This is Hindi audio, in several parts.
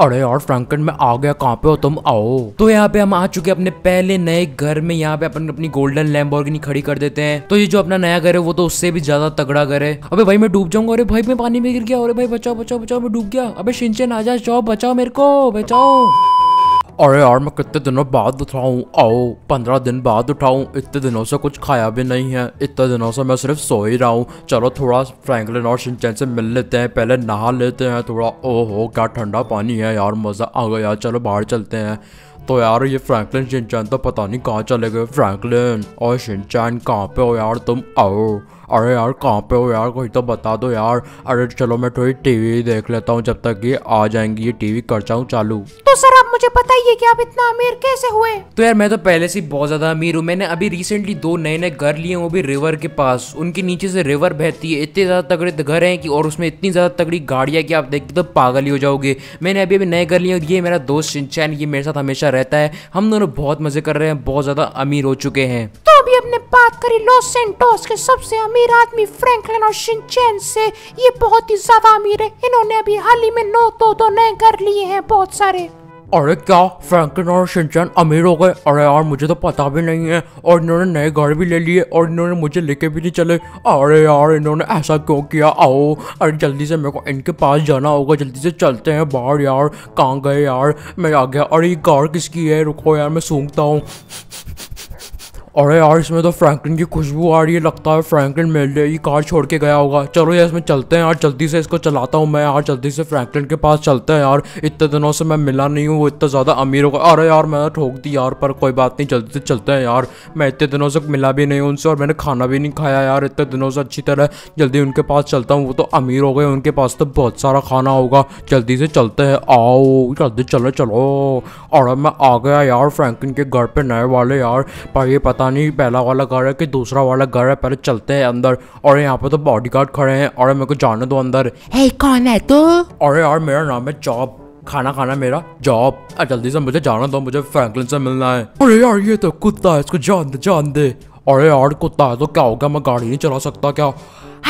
अरे यार फ्रैंकन में आ गया कहाँ पे हो तुम आओ तो यहाँ पे हम आ चुके अपने पहले नए घर में यहाँ पे अपन अपनी गोल्डन लैम्बोर्गिनी खड़ी कर देते हैं तो ये जो अपना नया घर है वो तो उससे भी ज्यादा तगड़ा घर है अबे भाई मैं डूब जाऊंगा अरे भाई मैं पानी में गिर गया अरे भाई बचाओ बचाओ बचाओ मैं डूब गया अबे सिंचन आ जाओ बचाओ मेरे को बचाओ अरे यार मैं कितने दिनों बाद उठाऊँ आओ पंद्रह दिन बाद उठाऊँ इतने दिनों से कुछ खाया भी नहीं है इतने दिनों से मैं सिर्फ सो ही रहा हूँ चलो थोड़ा फ्रैंकलिन और शिनचैन से मिल लेते हैं पहले नहा लेते हैं थोड़ा ओहो क्या ठंडा पानी है यार मज़ा आ गया चलो बाहर चलते हैं तो यार ये फ्रैंकलिन शिनचैन तो पता नहीं कहाँ चले गए फ्रैंकलिन और शिनचैन कहाँ पे हो यार तुम आओ अरे यार कहाँ पे हो यार कोई तो बता दो यार अरे चलो मैं थोड़ी टीवी देख लेता हूँ जब तक ये आ जाएंगी ये टीवी कर जाऊँ चालू तो सर आप मुझे बताइए कि आप इतना अमीर कैसे हुए तो यार मैं तो पहले से बहुत ज्यादा अमीर हूँ मैंने अभी रिसेंटली दो नए नए घर लिए वो भी रिवर के पास उनके नीचे से रिवर बहती है इतने ज्यादा तगड़े घर है की और उसमें इतनी ज्यादा तगड़ी गाड़ियाँ की आप देखते तो पागल ही हो जाओगे मैंने अभी अभी नए घर लिए ये मेरा दोस्त सिंचैन ये मेरे साथ हमेशा रहता है हम दोनों बहुत मजे कर रहे हैं बहुत ज्यादा अमीर हो चुके हैं अभी हमने बात करी लॉस सेंटोस के सबसे अमीर आदमी फ्रैंकलिन और शिनचैन से ये बहुत ही ज्यादा अमीर है इन्होंने अभी हाल ही में नौ दो तो दो नए घर लिए हैं बहुत सारे अरे क्या फ्रैंकलिन और शिनचैन अमीर हो गए अरे यार मुझे तो पता भी नहीं है और इन्होंने नए घर भी ले लिए और इन्होंने मुझे लेके भी नहीं चले अरे यार इन्होंने ऐसा क्यों किया आओ अरे जल्दी से मेरे को इनके पास जाना होगा जल्दी से चलते हैं बाहर यार कहाँ गए यार मैं आ गया अरे ये कार किसकी है रुको यार मैं सूंघता हूँ अरे यार इसमें तो फ्रैंकलिन की खुशबू आ रही है लगता है फ्रैंकलिन मेरे ये कार छोड़ के गया होगा चलो यार इसमें चलते हैं यार जल्दी से इसको चलाता हूँ मैं यार जल्दी से फ्रैंकलिन के पास चलते हैं यार इतने दिनों से मैं मिला नहीं हूँ वो इतना ज़्यादा अमीर होगा अरे यार मैंने ठोक दी यार पर कोई बात नहीं जल्दी से चलते हैं यार मैं इतने दिनों से मिला भी नहीं उनसे और मैंने खाना भी नहीं खाया यार इतने दिनों से अच्छी तरह जल्दी उनके पास चलता हूँ वो तो अमीर हो गए उनके पास तो बहुत सारा खाना होगा जल्दी से चलते हैं आओ जल्दी चलो चलो और मैं आ गया यार फ्रैंकलिन के घर पर नए वाले यार पर ये पता पता नहीं पहला वाला घर है कि दूसरा वाला घर है पहले चलते हैं अंदर और यहाँ पे तो बॉडीगार्ड खड़े हैं और मेरे को जाने दो अंदर है hey, कौन है तू तो? अरे यार मेरा नाम है जॉब खाना खाना मेरा जॉब जल्दी से मुझे जाना दो मुझे फ्रैंकलिन से मिलना है अरे यार ये तो कुत्ता है इसको जान दे जान दे अरे यार कुत्ता है तो क्या होगा मैं गाड़ी नहीं चला सकता क्या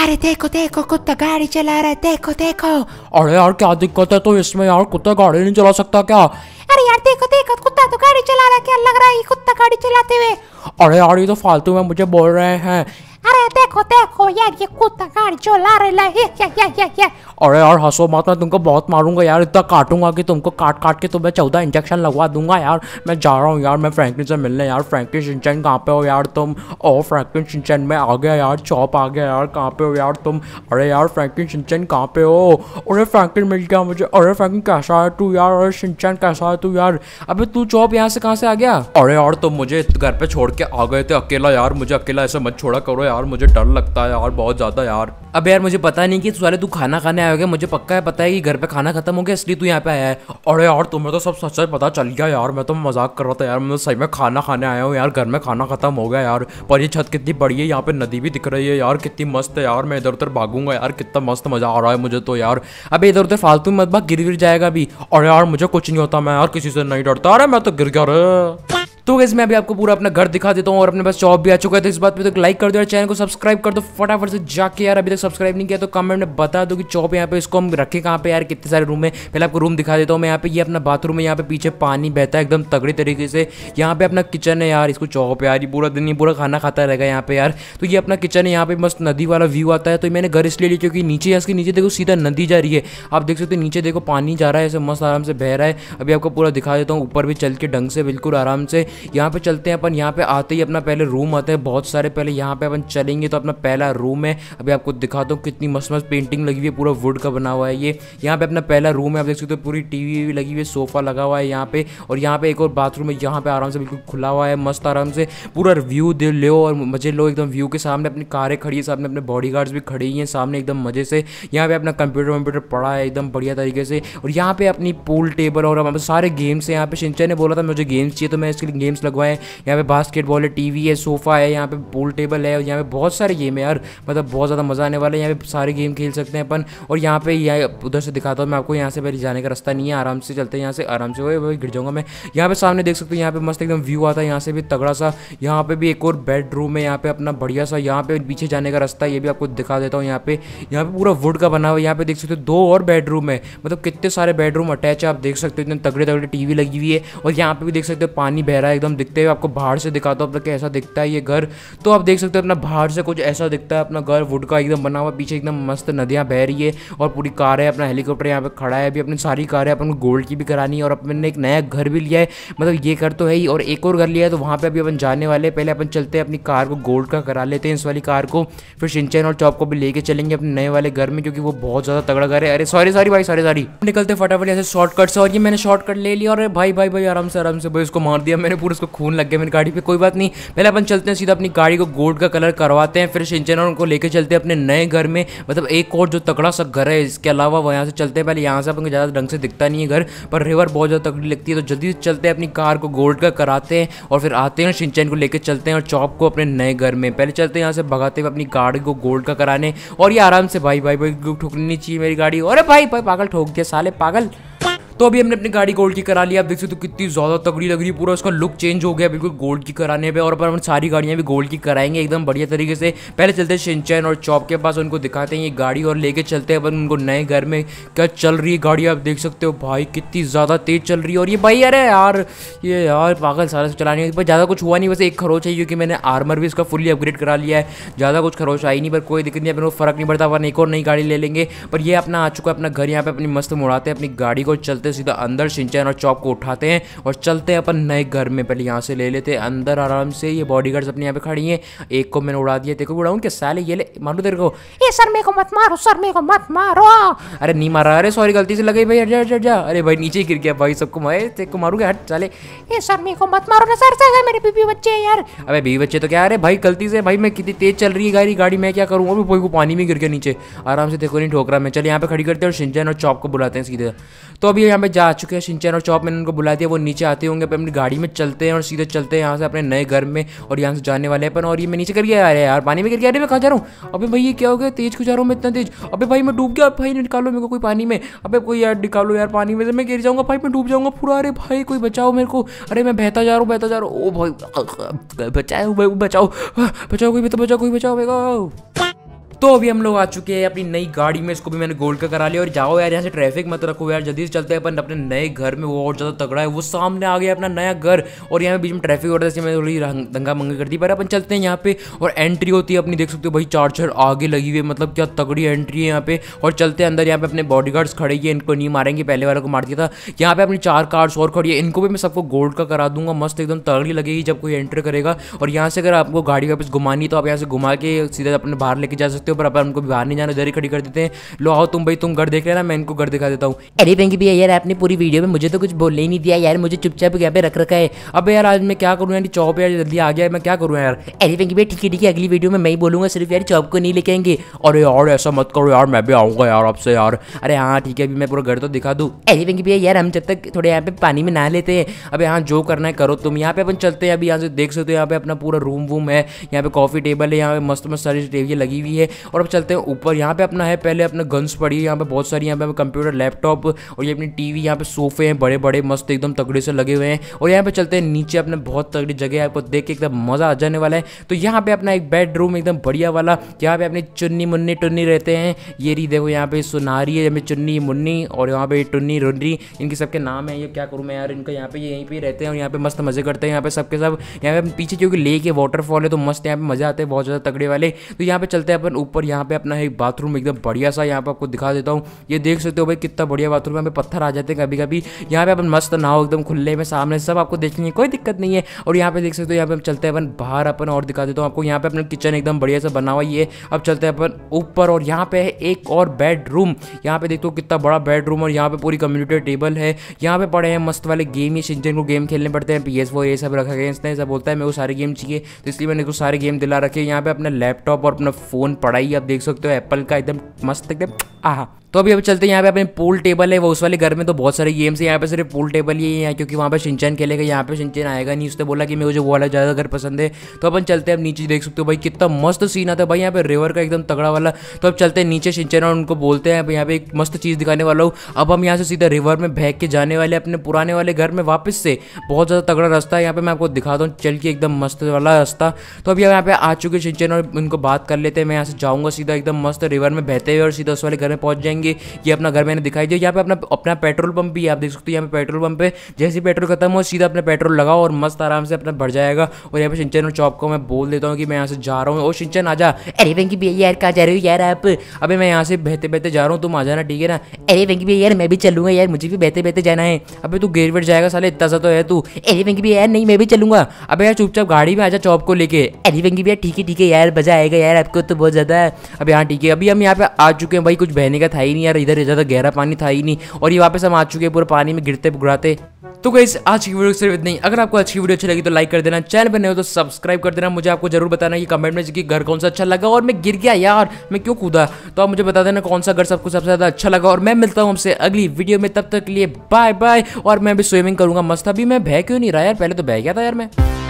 अरे देखो देखो कुत्ता गाड़ी चला रहा है देखो देखो अरे यार क्या दिक्कत है तो इसमें यार कुत्ता गाड़ी नहीं चला सकता क्या अरे यार देखो देखो कुत्ता तो गाड़ी चला रहा है क्या लग रहा है कुत्ता गाड़ी चलाते हुए अरे यार ये तो फालतू में मुझे बोल रहे हैं अरे देखो देखो यार ये कुत्ता जो ला रहा है या, या, या, या। अरे यार हंसो मत मैं तुमको बहुत मारूंगा यार इतना काटूंगा कि तुमको काट काट के तुम्हें तो चौदह इंजेक्शन लगवा दूंगा यार मैं जा रहा हूँ यार मैं फ्रैंकलिन से मिलने यार फ्रैंकलिन सिंचन कहाँ पे हो यार तुम ओ फ्रैंकलिन सिंचन में आ गया यार चौप आ गया यार कहाँ पे हो यार तुम अरे यार फ्रैंकलिन सिंचन कहाँ पे हो अरे फ्रैंकलिन मिल गया मुझे अरे फ्रैंकलिन कैसा है तू यार अरे सिंचन कैसा है तू यार अबे तू चौप यहाँ से कहाँ से आ गया अरे यार तुम मुझे घर पे छोड़ के आ गए थे अकेला यार मुझे अकेला ऐसे मत छोड़ा करो यार यार मुझे डर लगता है यार बहुत ज्यादा यार अब यार मुझे पता नहीं कि तू साले तू खाना खाने आया होगा मुझे पक्का है पता है कि घर पे खाना खत्म हो गया इसलिए तू यहाँ पे आया है अरे यार तुम्हें तो सब सच पता चल गया यार मैं तो मजाक कर रहा था यार मैं सही में खाना खाने आया हूँ यार घर में खाना खत्म हो गया यार पर ये छत कितनी बड़ी है यहाँ पे नदी भी दिख रही है यार कितनी मस्त है यार मैं इधर उधर भागूंगा यार कितना मस्त मजा आ रहा है मुझे तो यार अब इधर उधर फालतू मत भाग गिर गिर जाएगा अभी और यार मुझे कुछ नहीं होता मैं यार किसी से नहीं डरता अरे मैं तो गिर गया अरे तो गैस मैं अभी आपको पूरा अपना घर दिखा देता हूँ और अपने पास शॉप भी आ चुका है तो इस बात पर तो लाइक कर दो चैनल को सब्सक्राइब कर दो फटाफट से जाके यार अभी तक सब्सक्राइब नहीं किया तो कमेंट में बता दो कि चॉप यहाँ पे इसको हम रखे कहाँ पे यार कितने सारे रूम है पहले आपको रूम दिखा देता हूँ मैं यहाँ पे ये अपना बाथरूम है यहाँ पे पीछे पानी बहता है एकदम तगड़ी तरीके से यहाँ पे अपना किचन है यार इसको चौप यार ये पूरा दिन ये पूरा खाना खाता रहेगा यहाँ पे यार तो ये अपना किचन है यहाँ पे मस्त नदी वाला व्यू आता है तो मैंने घर इसलिए लिया क्योंकि नीचे इसके नीचे देखो सीधा नदी जा रही है आप देख सकते हो नीचे देखो पानी जा रहा है ऐसे मस्त आराम से बह रहा है अभी आपको पूरा दिखा देता हूँ ऊपर भी चल के ढंग से बिल्कुल आराम से यहाँ पे चलते हैं अपन यहाँ पे आते ही अपना पहले रूम आते हैं बहुत सारे पहले यहाँ पे अपन चलेंगे तो अपना पहला रूम है अभी आपको दिखाता हूँ कितनी मस्त मस्त पेंटिंग लगी हुई है पूरा वुड का बना हुआ है ये यहाँ पे अपना पहला रूम है आप देख सकते हो पूरी टी वी लगी हुई है सोफा लगा हुआ है यहाँ पे और यहाँ पे एक और बाथरूम है यहाँ पे आराम से बिल्कुल खुला हुआ है मस्त आराम से पूरा व्यू दे लो और मजे लो एकदम व्यू के सामने अपनी कारें खड़ी है सामने अपने बॉडी भी खड़ी हैं सामने एकदम मजे से यहाँ पे अपना कंप्यूटर वम्प्यूटर पड़ा है एकदम बढ़िया तरीके से और यहाँ पे अपनी पूल टेबल और सारे गेम्स है यहाँ पे सिंचन ने बोला था मुझे गेम्स चाहिए तो मैं इसके लिए गेम्स हैं यहाँ पे बास्केटबॉल है टीवी है सोफा है यहाँ पे पूल टेबल है यहाँ पे बहुत सारे गेम है यार मतलब बहुत ज़्यादा मज़ा आने वाला है यहाँ पे सारे गेम खेल सकते हैं अपन और यहाँ पे यहाँ उधर से दिखाता हूँ मैं आपको यहाँ से पहले जाने का रास्ता नहीं है आराम से चलते हैं यहाँ से आराम से वही वही गिर जाऊँगा मैं यहाँ पे सामने देख सकते हो यहाँ पे मस्त एकदम व्यू आता है यहाँ से भी तगड़ा सा यहाँ पे भी एक और बेडरूम है यहाँ पे अपना बढ़िया सा यहाँ पे पीछे जाने का रास्ता ये भी आपको दिखा देता हूँ यहाँ पे यहाँ पे पूरा वुड का बना हुआ यहाँ पे देख सकते हो दो और बेडरूम है मतलब कितने सारे बेडरूम अटैच है आप देख सकते हो इतने तगड़े तगड़े टीवी लगी हुई है और यहाँ पे भी देख सकते हो पानी बह रहा है एकदम दिखते हुए आपको बाहर से दिखाता हूँ अपना कैसा दिखता है ये घर तो आप देख सकते हो अपना बाहर से कुछ ऐसा दिखता है अपना घर वुड का एकदम बना हुआ पीछे एकदम मस्त नदियाँ बह रही है और पूरी कार है अपना हेलीकॉप्टर यहाँ पर खड़ा है अभी अपनी सारी कार है अपन गोल्ड की भी करानी है और अपन ने एक नया घर भी लिया है मतलब ये घर तो है ही और एक और घर लिया है तो वहाँ पर अभी अपन जाने वाले पहले अपन चलते हैं अपनी कार को गोल्ड का करा लेते हैं इस वाली कार को फिर सिंचन और चौप को भी लेके चलेंगे अपने नए वाले घर में क्योंकि वो बहुत ज़्यादा तगड़ा घर है अरे सॉरी सॉरी भाई सॉरी सॉरी निकलते फटाफट ऐसे शॉर्टकट से और ये मैंने शॉर्टकट ले लिया और भाई भाई भाई आराम से आराम से भाई उसको मार दिया मैंने पूरे उसको खून लग गया मेरी गाड़ी पे कोई बात नहीं पहले अपन चलते हैं सीधा अपनी गाड़ी को गोल्ड का कलर करवाते हैं फिर सिंचन और उनको लेके चलते हैं अपने नए घर में मतलब एक और जो तगड़ा सा घर है इसके अलावा वो यहाँ से चलते हैं पहले यहाँ से अपन को ज़्यादा ढंग से दिखता नहीं है घर पर रिवर बहुत ज़्यादा तकड़ी लगती है तो जल्दी से चलते हैं अपनी कार को गोल्ड का कराते हैं और फिर आते हैं सिंचन को लेकर चलते हैं और चौप को अपने नए घर में पहले चलते हैं यहाँ से भगाते हुए अपनी गाड़ी को गोल्ड का कराने और ये आराम से भाई भाई भाई ठोकनी चाहिए मेरी गाड़ी अरे भाई भाई पागल ठोक दिया साले पागल तो अभी हमने अपनी गाड़ी गोल्ड की करा लिया आप देख सकते हो तो कितनी ज़्यादा तगड़ी लग रही है पूरा उसका लुक चेंज हो गया बिल्कुल गोल्ड की कराने पर और अपन हम सारी गाड़ियाँ भी गोल्ड की कराएंगे एकदम बढ़िया तरीके से पहले चलते हैं और चौप के पास उनको दिखाते हैं ये गाड़ी और लेके चलते हैं अपन उनको नए घर में क्या चल रही है गाड़ी आप देख सकते हो भाई कितनी ज़्यादा तेज़ चल रही है और ये भाई अरे यार ये यार पागल सारा चलाने पर ज़्यादा कुछ हुआ नहीं बस एक खरोच है क्योंकि मैंने आर्मर भी इसका फुली अपग्रेड करा लिया है ज़्यादा कुछ खरोच आई नहीं पर कोई दिक्कत नहीं अपने फ़र्क नहीं पड़ता अपन एक और नई गाड़ी ले लेंगे पर ये अपना आ चुका है अपना घर यहाँ पे अपनी मस्त मुड़ाते हैं अपनी गाड़ी को चलते चलते सीधा अंदर सिंचन और चॉप को उठाते हैं और चलते हैं अपन नए घर में पहले यहाँ से ले लेते हैं अंदर आराम से ये बॉडी गार्ड्स अपने यहाँ पे खड़ी है एक को मैंने उड़ा दिया देखो उड़ाऊँ के साले ये मानो मारू तेरे को ए सर मेरे को मत मारो सर मेरे को मत मारो अरे नहीं मारा अरे सॉरी गलती से लगे भाई अरे जा जा अरे भाई नीचे गिर गया भाई सबको मारे तेरे को मारूंगा हट चले ए सर मेरे को मत मारो ना सर सर मेरे बीबी बच्चे हैं यार अबे बीवी बच्चे तो क्या अरे भाई गलती से भाई मैं कितनी तेज चल रही है गाड़ी गाड़ी मैं क्या करूँगा अभी कोई को पानी में गिर गया नीचे आराम से देखो नहीं ठोकरा मैं चल यहाँ पे खड़ी करते हैं और सिंचन और चौप को बुलाते हैं सीधे तो अभी यहाँ पे जा चुके हैं सिंचन और चौप मैंने उनको बुला दिया वो नीचे आते होंगे अपनी गाड़ी में चलते हैं और सीधे चलते हैं यहाँ से अपने नए घर में और यहाँ से जाने वाले हैं और ये मैं नीचे कर गया यार यार पानी में गिर गया अरे मैं कहा जा रहा हूँ अभी भाई ये क्या हो गया तेज को जा रहा हूँ मैं इतना तेज अभी भाई मैं डूब गया भाई निकालो मेरे को कोई पानी में अब कोई यार निकालो यार पानी में से मैं गिर जाऊँगा भाई मैं डूब जाऊँगा पूरा अरे भाई कोई बचाओ मेरे को अरे मैं बहता जा रहा हूँ बहता जा रहा हूँ ओ भाई बचाओ बचाओ बचाओ कोई भी तो बचाओ कोई बचाओ भाई तो अभी हम लोग आ चुके हैं अपनी नई गाड़ी में इसको भी मैंने गोल्ड का करा लिया और जाओ यार यहाँ से ट्रैफिक मत रखो यार जल्दी से चलते हैं अपन अपने नए घर में वो और ज़्यादा तगड़ा है वो सामने आ गया अपना नया घर और यहाँ पे बीच में ट्रैफिक होता है मैंने थोड़ी दंगा मंगा कर दी पर अपन चलते हैं यहाँ पे और एंट्री होती है अपनी देख सकते हो भाई चार्जर आगे लगी हुई है मतलब क्या तगड़ी एंट्री है यहाँ पे और चलते हैं अंदर यहाँ पे अपने बॉडी खड़े हैं इनको नहीं मारेंगे पहले वाले को मार दिया था यहाँ पे अपनी चार कार्ड्स और खड़ी है इनको भी मैं सबको गोल्ड का करा दूंगा मस्त एकदम तगड़ी लगेगी जब कोई एंटर करेगा और यहाँ से अगर आपको गाड़ी वापस घुमानी तो आप यहाँ से घुमा के सीधा अपने बाहर लेके जा सकते सकते हो पर अपन उनको बाहर नहीं जाना जरी खड़ी कर देते हैं लो आओ तुम भाई तुम घर देख लेना मैं इनको घर दिखा देता हूँ अरे पेंकी भैया यार आपने पूरी वीडियो में मुझे तो कुछ बोलने ही नहीं दिया यार मुझे चुपचाप यहाँ पे रख रखा है अब यार आज मैं क्या करूँ यार चौप यार जल्दी आ गया मैं क्या करूँ यार अरे पेंकी भैया ठीक है ठीक है अगली वीडियो में मैं ही बोलूँगा सिर्फ यार चौप को नहीं लिखेंगे अरे और यार ऐसा मत करो यार मैं भी आऊँगा यार आपसे यार अरे हाँ ठीक है अभी मैं पूरा घर तो दिखा दूँ अरे पेंकी भैया यार हम जब तक थोड़े यहाँ पे पानी में नहा लेते हैं अब यहाँ जो करना है करो तुम यहाँ पे अपन चलते हैं अभी यहाँ से देख सकते हो यहाँ पे अपना पूरा रूम वूम है यहाँ पे कॉफी टेबल है यहाँ पे मस्त मस्त सारी टेबल लगी हुई है और अब चलते हैं ऊपर यहाँ पे अपना है पहले अपना गन्स पड़ी है यहाँ पे बहुत सारी यहाँ पे कंप्यूटर लैपटॉप और ये अपनी टीवी यहाँ पे सोफे हैं बड़े बड़े मस्त एकदम तगड़े से लगे हुए हैं और यहाँ पे चलते हैं नीचे अपने बहुत तगड़ी जगह आपको देख के एकदम मज़ा आ जाने वाला है तो यहाँ पे अपना एक बेडरूम एकदम बढ़िया वाला यहाँ पे अपने चुन्नी मुन्नी टुन्नी रहते हैं ये री देखो यहाँ पे सुनारी है चुन्नी मुन्नी और यहाँ पे टुन्नी रुन्नी इनके सबके नाम है ये क्या करूँ मैं यार इनका यहाँ पे यहीं पे रहते हैं और यहाँ पे मस्त मज़े करते हैं यहाँ पे सबके सब यहाँ पे पीछे क्योंकि लेक है वाटरफॉल है तो मस्त यहाँ पे मज़ा आते हैं बहुत ज़्यादा तगड़े वाले तो यहाँ पे चलते हैं अपन ऊपर यहाँ पे अपना एक बाथरूम एकदम बढ़िया सा यहाँ पे आपको दिखा देता हूँ ये देख सकते हो भाई कितना बढ़िया बाथरूम है पत्थर आ जाते हैं कभी कभी यहाँ पे अपन मस्त नहाओ एकदम खुले में सामने सब आपको देखने की कोई दिक्कत नहीं है और यहाँ पे देख सकते हो यहाँ पे हम चलते हैं अपन बाहर अपन और दिखा देता हूँ आपको यहाँ पे अपना किचन एकदम बढ़िया सा बना हुआ ये अब चलते हैं अपन ऊपर और यहाँ पे है एक और बेडरूम यहाँ पे देखते हो कितना बड़ा बेडरूम और यहाँ पे पूरी कम्युनिटी टेबल है यहाँ पे पड़े हैं मस्त वाले गेम ही सिंचन को गेम खेलने पड़ते हैं पी एस वो ये सब रखा गया इसने ऐसा बोलता है मेरे को सारे गेम चाहिए तो इसलिए मैंने सारे गेम दिला रखे यहाँ पे अपना लैपटॉप और अपना फ़ोन पड़ा ही आप देख सकते हो एप्पल का एकदम मस्त एकदम आहा तो अभी अब चलते हैं यहाँ पे अपने पूल टेबल है वो उस वाले घर में तो बहुत सारे गेम्स है यहाँ पे सिर्फ पूल टेबल ही है क्योंकि वहाँ पे सिंचन खेलेगा यहाँ पे सिंचन आएगा नहीं उसने बोला कि मेरे जो वो वाला ज़्यादा घर पसंद है तो अपन चलते हैं अब नीचे देख सकते हो भाई कितना मस्त सीन आता है भाई यहाँ पे रिवर का एकदम तगड़ा वाला तो अब चलते हैं नीचे सिंचन और उनको बोलते हैं यहाँ पे एक मस्त चीज़ दिखाने वाला हूँ अब हम यहाँ से सीधा रिवर में भैग के जाने वाले अपने पुराने वाले घर में वापस से बहुत ज़्यादा तगड़ा रास्ता है यहाँ पे मैं आपको दिखाता हूँ चल के एकदम मस्त वाला रास्ता तो अभी यहाँ पे आ चुके सिंचन और उनको बात कर लेते हैं मैं यहाँ से जाऊँगा सीधा एकदम मस्त रिवर में बहते हुए और सीधा उस वाले घर में पहुंच जाएंगे जाएंगे ये अपना घर मैंने दिखाई दिया यहाँ पे अपना अपना पेट्रोल पंप भी आप देख सकते हो यहाँ पे पेट्रोल पंप है जैसे पेट्रोल खत्म हो सीधा अपना पेट्रोल लगाओ और मस्त आराम से अपना भर जाएगा और यहाँ पे सिंचन और चौक को मैं बोल देता हूँ कि मैं यहाँ से जा रहा हूँ और सिंचन आजा अरे वेंकी भैया यार कहाँ जा रही हूँ यार आप अभी मैं यहाँ से बहते बहते जा रहा हूँ तुम आ जाना ठीक है ना अरे वेंकी भैया यार मैं भी चलूंगा यार मुझे भी बहते बहते जाना है अभी तू गेट वेट जाएगा साले इतना सा तो है तू अरे वेंकी भैया यार नहीं मैं भी चलूंगा अब यार चुपचाप गाड़ी में आ जा चौप को लेके अरे वेंकी भैया ठीक है ठीक है यार मजा आएगा यार आपको तो बहुत ज़्यादा है अब यहाँ ठीक है अभी हम यहाँ पे आ चुके हैं भाई कुछ बहने का था ही नहीं यार इधर ज़्यादा गहरा पानी था ही नहीं और ये वापस हम आ चुके हैं पूरे पानी में गिरते बुराते तो गई आज की वीडियो सिर्फ इतनी अगर आपको अच्छी वीडियो अच्छी लगी तो लाइक कर देना चैनल बने हो तो सब्सक्राइब कर देना मुझे आपको जरूर बताना कि कमेंट में कि घर कौन सा अच्छा लगा और मैं गिर गया यार मैं क्यों कूदा तो आप मुझे बता देना कौन सा घर सबको सबसे ज़्यादा अच्छा लगा और मैं मिलता हूँ हमसे अगली वीडियो में तब तक के लिए बाय बाय और मैं भी स्विमिंग करूँगा मस्त अभी मैं बह क्यों नहीं रहा यार पहले तो बह गया था यार मैं